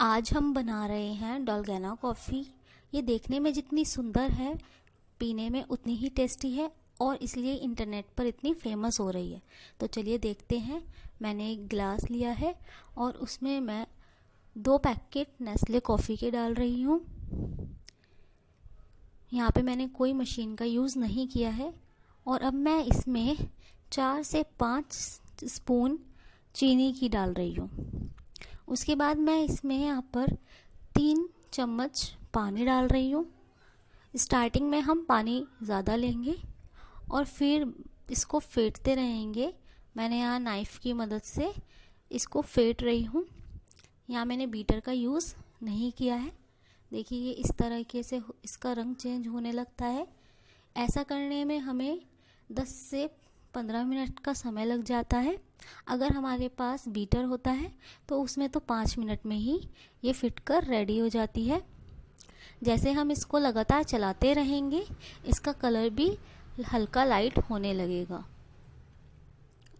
आज हम बना रहे हैं डोलगैना कॉफ़ी ये देखने में जितनी सुंदर है पीने में उतनी ही टेस्टी है और इसलिए इंटरनेट पर इतनी फेमस हो रही है तो चलिए देखते हैं मैंने एक गिलास लिया है और उसमें मैं दो पैकेट नेस्ले कॉफ़ी के डाल रही हूँ यहाँ पे मैंने कोई मशीन का यूज़ नहीं किया है और अब मैं इसमें चार से पाँच स्पून चीनी की डाल रही हूँ उसके बाद मैं इसमें यहाँ पर तीन चम्मच पानी डाल रही हूँ स्टार्टिंग में हम पानी ज़्यादा लेंगे और फिर इसको फेंटते रहेंगे मैंने यहाँ नाइफ़ की मदद से इसको फेंट रही हूँ यहाँ मैंने बीटर का यूज़ नहीं किया है देखिए ये इस तरीके से इसका रंग चेंज होने लगता है ऐसा करने में हमें 10 से पंद्रह मिनट का समय लग जाता है अगर हमारे पास बीटर होता है तो उसमें तो पाँच मिनट में ही ये फिट कर रेडी हो जाती है जैसे हम इसको लगातार चलाते रहेंगे इसका कलर भी हल्का लाइट होने लगेगा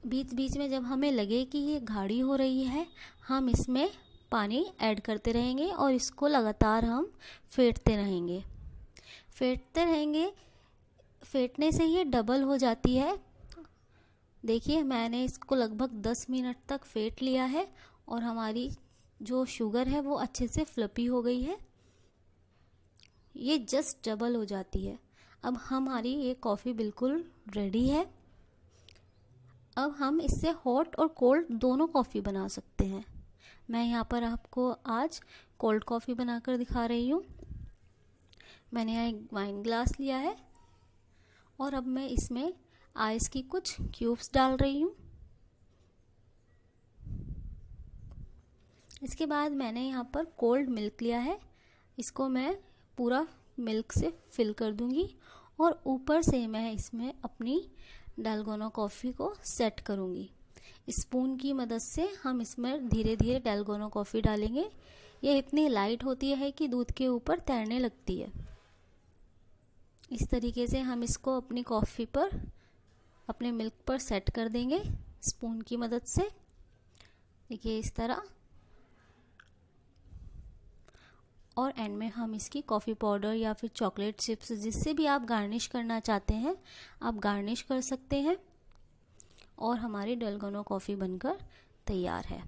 बीच बीच में जब हमें लगे कि ये गाढ़ी हो रही है हम इसमें पानी ऐड करते रहेंगे और इसको लगातार हम फेंटते रहेंगे फेटते रहेंगे फेंटने से ये डबल हो जाती है देखिए मैंने इसको लगभग 10 मिनट तक फेंट लिया है और हमारी जो शुगर है वो अच्छे से फ्लपी हो गई है ये जस्ट डबल हो जाती है अब हमारी ये कॉफ़ी बिल्कुल रेडी है अब हम इससे हॉट और कोल्ड दोनों कॉफ़ी बना सकते हैं मैं यहाँ पर आपको आज कोल्ड कॉफ़ी बनाकर दिखा रही हूँ मैंने यहाँ एक वाइन ग्लास लिया है और अब मैं इसमें आइस की कुछ क्यूब्स डाल रही हूँ इसके बाद मैंने यहाँ पर कोल्ड मिल्क लिया है इसको मैं पूरा मिल्क से फिल कर दूँगी और ऊपर से मैं इसमें अपनी डेलगोना कॉफ़ी को सेट करूँगी स्पून की मदद से हम इसमें धीरे धीरे डालगोना कॉफ़ी डालेंगे यह इतनी लाइट होती है कि दूध के ऊपर तैरने लगती है इस तरीके से हम इसको अपनी कॉफ़ी पर अपने मिल्क पर सेट कर देंगे स्पून की मदद से देखिए इस तरह और एंड में हम इसकी कॉफ़ी पाउडर या फिर चॉकलेट चिप्स जिससे भी आप गार्निश करना चाहते हैं आप गार्निश कर सकते हैं और हमारी डलगनो कॉफ़ी बनकर तैयार है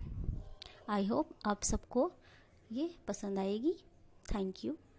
आई होप आप सबको ये पसंद आएगी थैंक यू